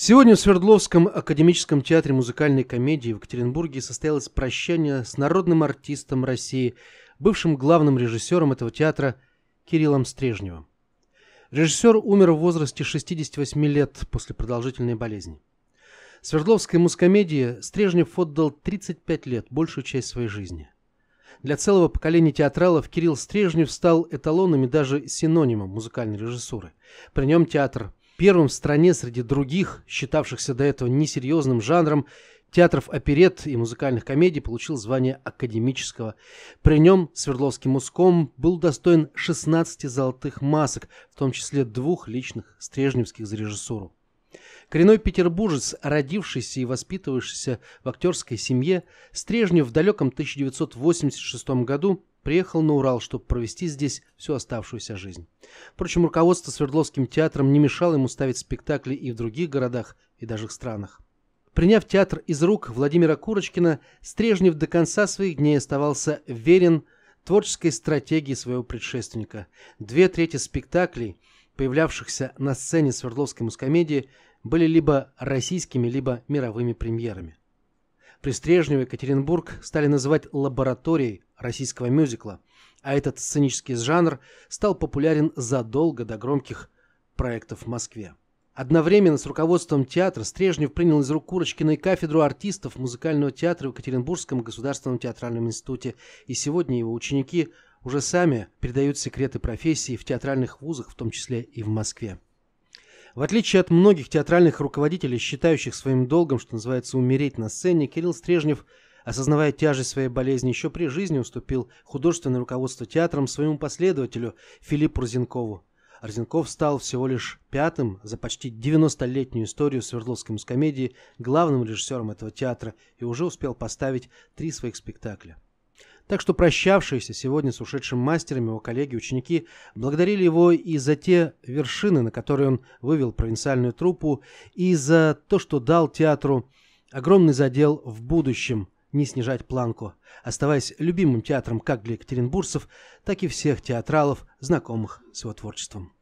Сегодня в Свердловском академическом театре музыкальной комедии в Екатеринбурге состоялось прощание с народным артистом России, бывшим главным режиссером этого театра Кириллом Стрежневым. Режиссер умер в возрасте 68 лет после продолжительной болезни. Свердловской мускомедии Стрежнев отдал 35 лет, большую часть своей жизни. Для целого поколения театралов Кирилл Стрежнев стал эталоном и даже синонимом музыкальной режиссуры. При нем театр Первым в стране среди других, считавшихся до этого несерьезным жанром, театров оперет и музыкальных комедий получил звание академического. При нем Свердловский муском был достоин 16 золотых масок, в том числе двух личных стрежневских за режиссуру. Коренной петербуржец, родившийся и воспитывавшийся в актерской семье, Стрежнев в далеком 1986 году приехал на Урал, чтобы провести здесь всю оставшуюся жизнь. Впрочем, руководство Свердловским театром не мешало ему ставить спектакли и в других городах, и даже в странах. Приняв театр из рук Владимира Курочкина, Стрежнев до конца своих дней оставался верен творческой стратегии своего предшественника. Две трети спектаклей, появлявшихся на сцене Свердловской мускомедии, были либо российскими, либо мировыми премьерами. При Стрежневе Екатеринбург стали называть лабораторией российского мюзикла, а этот сценический жанр стал популярен задолго до громких проектов в Москве. Одновременно с руководством театра Стрежнев принял из рук Курочкиной кафедру артистов музыкального театра в Екатеринбургском государственном театральном институте, и сегодня его ученики уже сами передают секреты профессии в театральных вузах, в том числе и в Москве. В отличие от многих театральных руководителей, считающих своим долгом, что называется, умереть на сцене, Кирилл Стрежнев, осознавая тяжесть своей болезни, еще при жизни уступил художественное руководство театром своему последователю Филиппу Розенкову. Арзенков стал всего лишь пятым за почти 90-летнюю историю Свердловской мускомедии главным режиссером этого театра и уже успел поставить три своих спектакля. Так что прощавшиеся сегодня с ушедшим мастером его коллеги-ученики благодарили его и за те вершины, на которые он вывел провинциальную труппу, и за то, что дал театру огромный задел в будущем не снижать планку, оставаясь любимым театром как для екатеринбуржцев, так и всех театралов, знакомых с его творчеством.